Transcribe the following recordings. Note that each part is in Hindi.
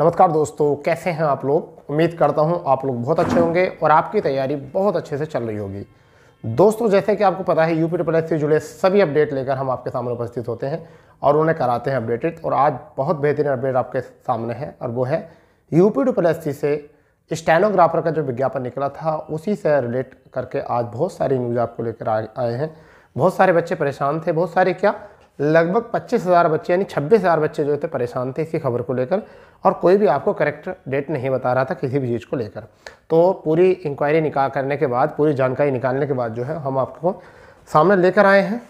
नमस्कार दोस्तों कैसे हैं आप लोग उम्मीद करता हूं आप लोग बहुत अच्छे होंगे और आपकी तैयारी बहुत अच्छे से चल रही होगी दोस्तों जैसे कि आपको पता है यूपी ट्रिपल से जुड़े सभी अपडेट लेकर हम आपके सामने उपस्थित होते हैं और उन्हें कराते हैं अपडेटेड और आज बहुत बेहतरीन अपडेट आपके सामने है और वो है यूपी ट्रिपल से स्टेनोग्राफर का जो विज्ञापन निकला था उसी से रिलेट करके आज बहुत सारी न्यूज़ आपको लेकर आए हैं बहुत सारे बच्चे परेशान थे बहुत सारे क्या लगभग पच्चीस हज़ार बच्चे यानी छब्बीस हज़ार बच्चे जो थे परेशान थे इसकी खबर को लेकर और कोई भी आपको करेक्ट डेट नहीं बता रहा था किसी भी चीज़ को लेकर तो पूरी इंक्वायरी निकाल करने के बाद पूरी जानकारी निकालने के बाद जो है हम आपको सामने लेकर आए हैं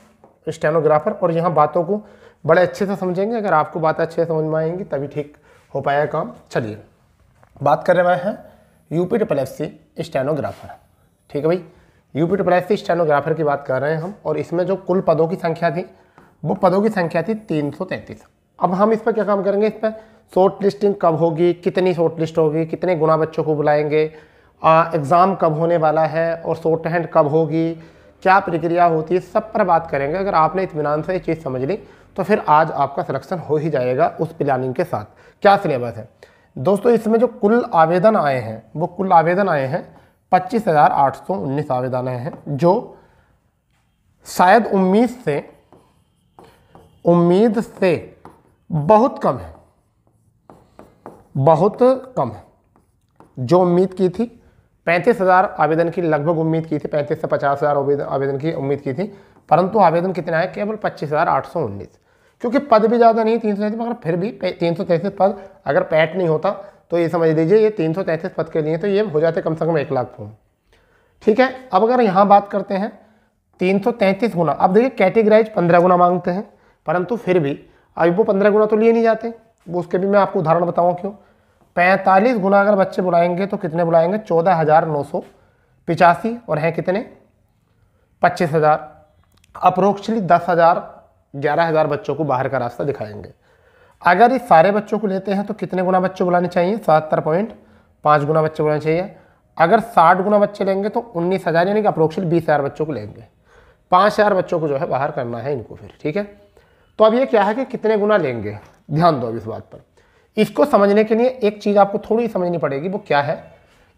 स्टेनोग्राफर और यहाँ बातों को बड़े अच्छे से समझेंगे अगर आपको बात अच्छे से समझ में आएंगी तभी ठीक हो पाया काम चलिए बात कर रहे हैं यूपी सी स्टेनोग्राफर ठीक है भाई यूपी सी स्टेनोग्राफर की बात कर रहे हैं हम और इसमें जो कुल पदों की संख्या थी वो पदों की संख्या थी तीन सौ तैंतीस अब हम इस पर क्या काम करेंगे इस पर शॉर्ट लिस्टिंग कब होगी कितनी शॉर्ट लिस्ट होगी कितने गुना बच्चों को बुलाएंगे एग्ज़ाम कब होने वाला है और शॉर्ट हैंड कब होगी क्या प्रक्रिया होती है सब पर बात करेंगे अगर आपने इतमान से ये चीज़ समझ ली तो फिर आज आपका सिलेक्शन हो ही जाएगा उस प्लानिंग के साथ क्या सिलेबस है दोस्तों इसमें जो कुल आवेदन आए हैं वो कुल आवेदन आए हैं पच्चीस हज़ार आठ सौ उन्नीस आवेदन आए हैं जो शायद उम्मीद से उम्मीद से बहुत कम है बहुत कम है जो उम्मीद की थी पैंतीस हज़ार आवेदन की लगभग उम्मीद की थी पैंतीस से पचास हज़ार आवेदन की उम्मीद की थी परंतु आवेदन कितना है केवल पच्चीस हज़ार आठ सौ उन्नीस क्योंकि पद भी ज़्यादा नहीं तीन सौ तैंतीस मगर फिर भी तीन सौ तैंतीस पद अगर पैट नहीं होता तो ये समझ लीजिए ये तीन सौ तैंतीस पद के लिए तो ये हो जाते कम से कम एक लाख फॉर्म ठीक है अब अगर यहाँ बात करते हैं तीन सौ तैंतीस गुना अब देखिए कैटेगराइज पंद्रह गुना मांगते हैं परंतु फिर भी अभी वो पंद्रह गुना तो लिए नहीं जाते वो उसके भी मैं आपको उदाहरण बताऊँ क्यों पैंतालीस गुना अगर बच्चे बुलाएंगे तो कितने बुलाएंगे चौदह हज़ार नौ सौ पिचासी और हैं कितने पच्चीस हज़ार अप्रोक्सली दस हज़ार ग्यारह हज़ार बच्चों को बाहर का रास्ता दिखाएंगे अगर इस सारे बच्चों को लेते हैं तो कितने गुना बच्चे बुलाने चाहिए सतहत्तर पॉइंट पाँच गुना बच्चे बुलाने चाहिए अगर साठ गुना बच्चे लेंगे तो उन्नीस हज़ार यानी कि अप्रोक्सली बीस हज़ार बच्चों को लेंगे पाँच हज़ार बच्चों को जो है बाहर करना है इनको फिर ठीक है तो अब ये क्या है कि कितने गुना लेंगे ध्यान दो अब इस बात पर इसको समझने के लिए एक चीज़ आपको थोड़ी समझनी पड़ेगी वो क्या है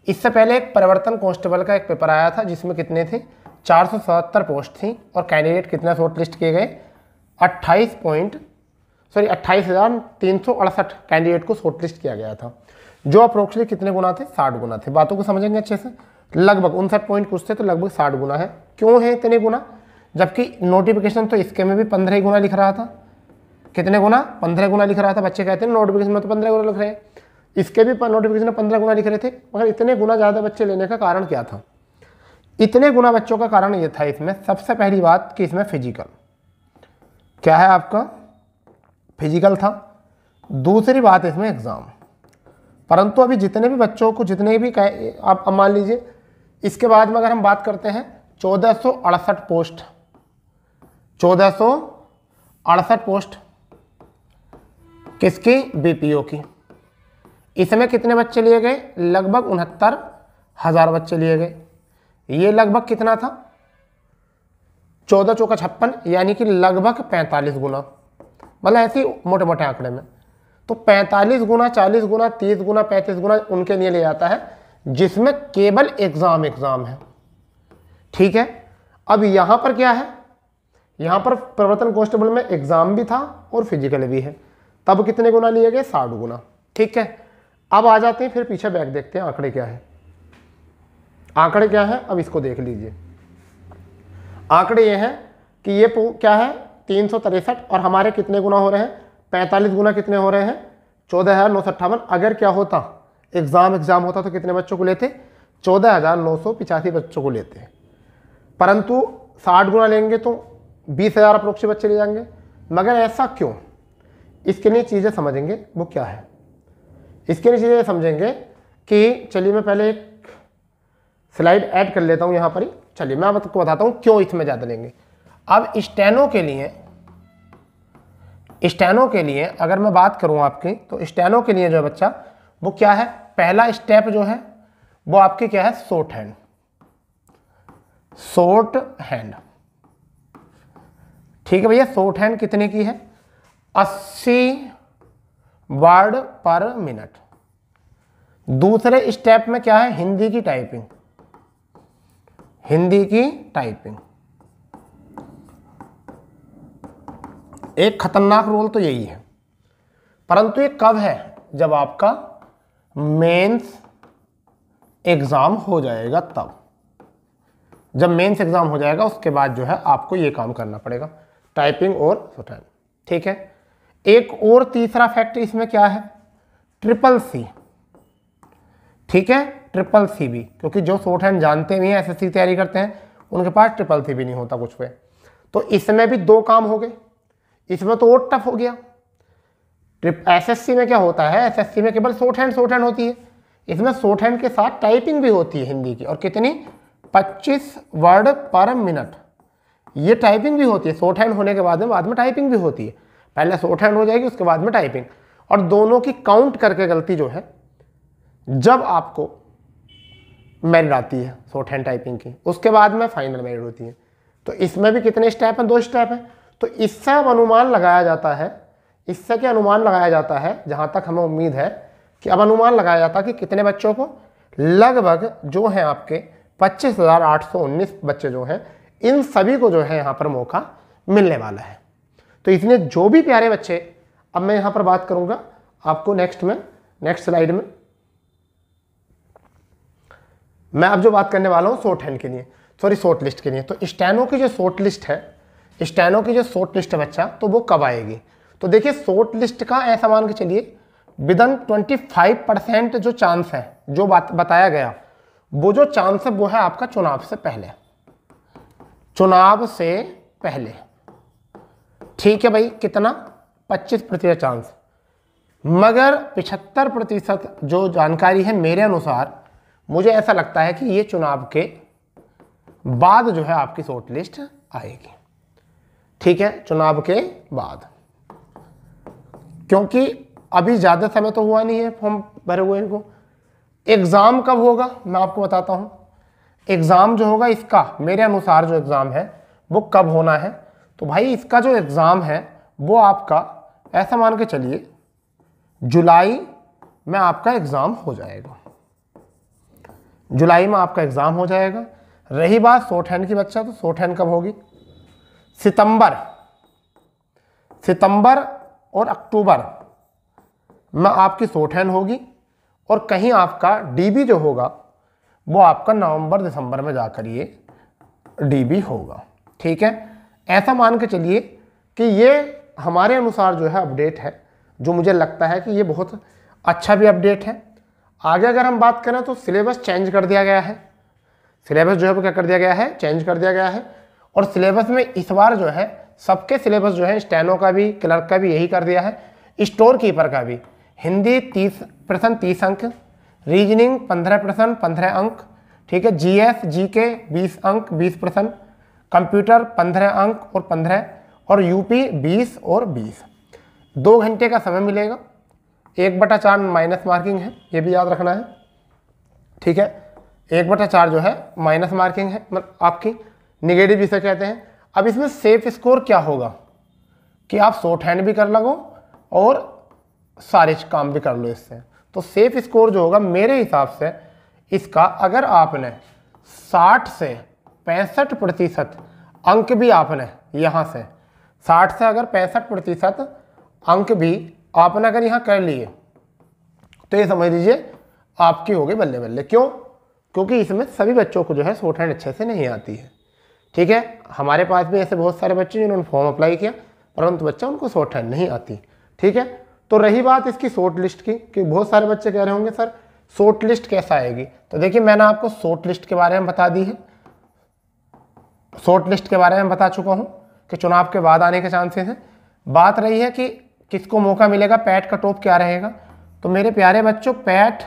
इससे पहले एक परिवर्तन कॉन्स्टेबल का एक पेपर आया था जिसमें कितने थे चार पोस्ट थी और कैंडिडेट कितना शॉर्ट लिस्ट किए गए अट्ठाईस पॉइंट सॉरी अट्ठाईस हज़ार तीन सौ अड़सठ कैंडिडेट को शॉर्टलिस्ट लिस्ट किया गया था जो अप्रोक्सली कितने गुना थे साठ गुना थे बातों को समझेंगे अच्छे से लगभग उनसठ पॉइंट कुछ थे तो लगभग साठ गुना है क्यों है इतने गुना जबकि नोटिफिकेशन तो इसके में भी पंद्रह गुना लिख रहा था कितने गुना पंद्रह गुना लिख रहा था बच्चे कहते हैं नोटिफिकेशन में तो पंद्रह गुना लिख रहे हैं इसके भी नोटिफिकेशन में पंद्रह गुना लिख रहे थे मगर इतने गुना ज़्यादा बच्चे लेने का कारण क्या था इतने गुना बच्चों का कारण ये था इसमें सबसे पहली बात कि इसमें फिजिकल क्या है आपका फिजिकल था दूसरी बात इसमें एग्ज़ाम परंतु अभी जितने भी बच्चों को जितने भी आप मान लीजिए इसके बाद में अगर हम बात करते हैं चौदह पोस्ट चौदह अड़सठ पोस्ट किसकी बीपीओ की इसमें कितने बच्चे लिए गए लगभग उनहत्तर हज़ार बच्चे लिए गए ये लगभग कितना था चौदह चौका छप्पन यानी कि लगभग पैंतालीस गुना मतलब ऐसे मोटे मोटे आंकड़े में तो पैंतालीस गुना चालीस गुना तीस गुना पैंतीस गुना उनके लिए ले जाता है जिसमें केवल एग्ज़ाम एग्ज़ाम है ठीक है अब यहाँ पर क्या है यहाँ पर प्रवर्तन कॉन्स्टेबल में एग्जाम भी था और फिजिकल भी है तब कितने गुना लिए गए साठ गुना ठीक है अब आ जाते हैं फिर पीछे बैक देखते हैं आंकड़े क्या है आंकड़े क्या है अब इसको देख लीजिए आंकड़े ये हैं कि ये क्या है तीन और हमारे कितने गुना हो रहे हैं पैंतालीस गुना कितने हो रहे हैं चौदह हज़ार नौ सौ अट्ठावन अगर क्या होता एग्ज़ाम एग्ज़ाम होता तो कितने बच्चों को लेते चौदह हज़ार नौ सौ पिचासी बच्चों को लेते परंतु साठ गुना लेंगे तो बीस हज़ार बच्चे ले जाएंगे मगर ऐसा क्यों इसके लिए चीज़ें समझेंगे वो क्या है इसके लिए चीज़ें समझेंगे कि चलिए मैं पहले एक स्लाइड ऐड कर लेता हूँ यहाँ पर ही चलिए मैं आपको बताता हूँ क्यों इसमें ज़्यादा लेंगे अब स्टैनो के लिए स्टैनो के लिए अगर मैं बात करूँ आपकी तो स्टैनो के लिए जो है बच्चा वो क्या है पहला स्टेप जो है वो आपकी क्या है शॉर्ट हैंड शॉर्ट हैंड ठीक है भैया शोट हैंड कितने की है 80 वर्ड पर मिनट दूसरे स्टेप में क्या है हिंदी की टाइपिंग हिंदी की टाइपिंग एक खतरनाक रोल तो यही है परंतु ये कब है जब आपका मेंस एग्ज़ाम हो जाएगा तब जब मेंस एग्ज़ाम हो जाएगा उसके बाद जो है आपको ये काम करना पड़ेगा टाइपिंग और सुटन ठीक है एक और तीसरा फैक्ट इसमें क्या है ट्रिपल सी ठीक है ट्रिपल सी भी क्योंकि जो शॉर्ट हैंड जानते भी हैं एस एसएससी तैयारी करते हैं उनके पास ट्रिपल सी भी नहीं होता कुछ पे तो इसमें भी दो काम हो गए इसमें तो और टफ हो गया ट्रिप एसएससी में क्या होता है एसएससी में केवल शोर्ट हैंड शोर्ट हैंड होती है इसमें शॉर्ट हैंड के साथ टाइपिंग भी होती है हिंदी की और कितनी 25 वर्ड पर मिनट ये टाइपिंग भी होती है शॉर्ट हैंड होने के बाद में बाद में टाइपिंग भी होती है पहले शॉर्ट हैंड हो जाएगी उसके बाद में टाइपिंग और दोनों की काउंट करके गलती जो है जब आपको मैरिड आती है शॉर्ट हैंड टाइपिंग की उसके बाद में फाइनल मैरिड होती है तो इसमें भी कितने स्टेप हैं दो स्टेप हैं तो इससे अब अनुमान लगाया जाता है इससे क्या अनुमान लगाया जाता है जहाँ तक हमें उम्मीद है कि अब अनुमान लगाया जाता है कि कितने बच्चों को लगभग जो हैं आपके उन्नीस बच्चे जो हैं इन सभी को जो है यहाँ पर मौका मिलने वाला है तो इतने जो भी प्यारे बच्चे अब मैं यहाँ पर बात करूँगा आपको नेक्स्ट में नेक्स्ट स्लाइड में मैं अब जो बात करने वाला हूँ शॉर्ट हैंड के लिए सॉरी शॉर्ट लिस्ट के लिए तो स्टैनो की जो शॉर्ट लिस्ट है स्टैनो की जो शॉर्ट लिस्ट है बच्चा तो वो कब आएगी तो देखिए शॉर्ट लिस्ट का ऐसा मान के चलिए विदन 25 परसेंट जो चांस है जो बात बताया गया वो जो चांस है वो है आपका चुनाव से पहले चुनाव से पहले ठीक है भाई कितना 25 प्रतिशत चांस मगर 75 प्रतिशत जो जानकारी है मेरे अनुसार मुझे ऐसा लगता है कि ये चुनाव के बाद जो है आपकी शॉर्ट लिस्ट आएगी ठीक है चुनाव के बाद क्योंकि अभी ज़्यादा समय तो हुआ नहीं है फॉर्म भरे हुए इनको एग्ज़ाम कब होगा मैं आपको बताता हूँ एग्ज़ाम जो होगा इसका मेरे अनुसार जो एग्ज़ाम है वो कब होना है तो भाई इसका जो एग्ज़ाम है वो आपका ऐसा मान के चलिए जुलाई में आपका एग्ज़ाम हो जाएगा जुलाई में आपका एग्ज़ाम हो जाएगा रही बात शॉर्ट हैंड की बच्चा तो शॉर्ट हैंड कब होगी सितंबर सितंबर और अक्टूबर में आपकी शॉर्ट हैंड होगी और कहीं आपका डीबी जो होगा वो आपका नवंबर दिसंबर में जाकर ये डीबी होगा ठीक है ऐसा मान के चलिए कि ये हमारे अनुसार जो है अपडेट है जो मुझे लगता है कि ये बहुत अच्छा भी अपडेट है आगे अगर हम बात करें तो सिलेबस चेंज कर दिया गया है सिलेबस जो है वो क्या कर दिया गया है चेंज कर दिया गया है और सिलेबस में इस बार जो है सबके सिलेबस जो है स्टैनो का भी क्लर्क का भी यही कर दिया है स्टोर कीपर का भी हिंदी तीस प्रसन्न तीस अंक रीजनिंग पंद्रह परसेंट पंद्रह अंक ठीक है जीएस जीके बीस अंक बीस परसेंट कंप्यूटर पंद्रह अंक और पंद्रह और यूपी बीस और बीस दो घंटे का समय मिलेगा एक बटा चार माइनस मार्किंग है ये भी याद रखना है ठीक है एक बटा चार जो है माइनस मार्किंग है मतलब आपकी निगेटिव जिसे कहते हैं अब इसमें सेफ स्कोर क्या होगा कि आप शॉर्ट हैंड भी कर लगो और सारे काम भी कर लो इससे तो सेफ स्कोर जो होगा मेरे हिसाब से इसका अगर आपने 60 से पैंसठ प्रतिशत अंक भी आपने यहाँ से 60 से अगर पैंसठ प्रतिशत अंक भी आपने अगर यहाँ कर लिए तो ये समझ लीजिए आपकी होगी बल्ले बल्ले क्यों क्योंकि इसमें सभी बच्चों को जो है शॉर्ट हैंड अच्छे से नहीं आती है ठीक है हमारे पास भी ऐसे बहुत सारे बच्चे जिन्होंने फॉर्म अप्लाई किया परंतु बच्चा उनको शॉर्ट हैंड नहीं आती ठीक है तो रही बात इसकी शॉर्ट लिस्ट की कि बहुत सारे बच्चे कह रहे होंगे सर शॉर्ट लिस्ट कैसा आएगी तो देखिए मैंने आपको शॉर्ट लिस्ट के बारे में बता दी है शॉर्ट लिस्ट के बारे में बता चुका हूँ कि चुनाव के बाद आने के चांसेस हैं बात रही है कि किसको मौका मिलेगा पैट कट ऑफ क्या रहेगा तो मेरे प्यारे बच्चों पैट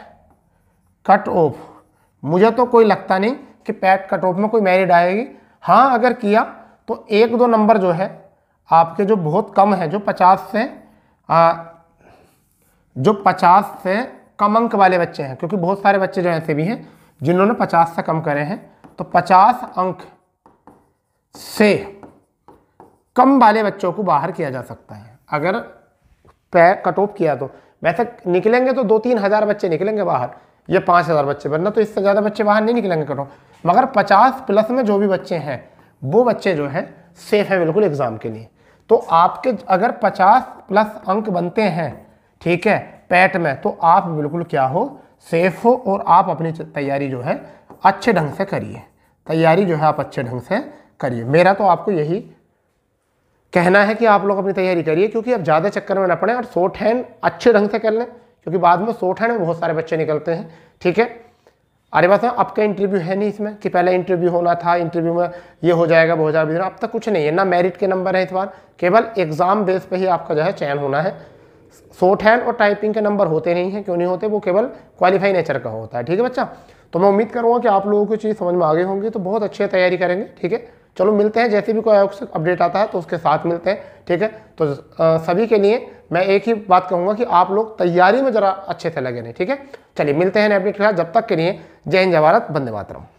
कट ऑफ मुझे तो कोई लगता नहीं कि पैट कट ऑफ में कोई मैरिड आएगी हाँ अगर किया तो एक दो नंबर जो है आपके जो बहुत कम है जो पचास से जो 50 से कम अंक वाले बच्चे हैं क्योंकि बहुत सारे बच्चे जो ऐसे भी हैं जिन्होंने 50 से कम करे हैं तो 50 अंक से कम वाले बच्चों को बाहर किया जा सकता है अगर पैर कट ऑफ किया तो वैसे निकलेंगे तो दो तीन हज़ार बच्चे निकलेंगे बाहर या पाँच हज़ार बच्चे वरना तो इससे ज़्यादा बच्चे बाहर नहीं निकलेंगे कट ऑफ मगर पचास प्लस में जो भी बच्चे हैं वो बच्चे जो हैं सेफ हैं बिल्कुल एग्ज़ाम के लिए तो आपके अगर पचास प्लस अंक बनते हैं ठीक है पैट में तो आप बिल्कुल क्या हो सेफ हो और आप अपनी तैयारी जो है अच्छे ढंग से करिए तैयारी जो है आप अच्छे ढंग से करिए मेरा तो आपको यही कहना है कि आप लोग अपनी तैयारी करिए क्योंकि अब ज़्यादा चक्कर में ना पड़े और सो हैंड अच्छे ढंग से कर लें क्योंकि बाद में सो ठहन में बहुत सारे बच्चे निकलते हैं ठीक है अरे बात है आपका इंटरव्यू है नहीं इसमें कि पहले इंटरव्यू होना था इंटरव्यू में ये हो जाएगा बहुत ज़्यादा अब तक कुछ नहीं है ना मेरिट के नंबर है इस बार केवल एग्ज़ाम बेस पर ही आपका जो है चयन होना है शॉर्ट हैंड और टाइपिंग के नंबर होते नहीं हैं क्यों नहीं होते वो केवल क्वालिफाई नेचर का होता है ठीक है बच्चा तो मैं उम्मीद करूँगा कि आप लोगों को चीज़ समझ में आगे होंगी तो बहुत अच्छी तैयारी करेंगे ठीक है चलो मिलते हैं जैसे भी कोई आयोग से अपडेट आता है तो उसके साथ मिलते हैं ठीक है तो सभी के लिए मैं एक ही बात कहूँगा कि आप लोग तैयारी में ज़रा अच्छे से लगे नहीं ठीक है चलिए मिलते हैं अपडेट के साथ जब तक के लिए जय हिंद जवाहरत बंदे मातरम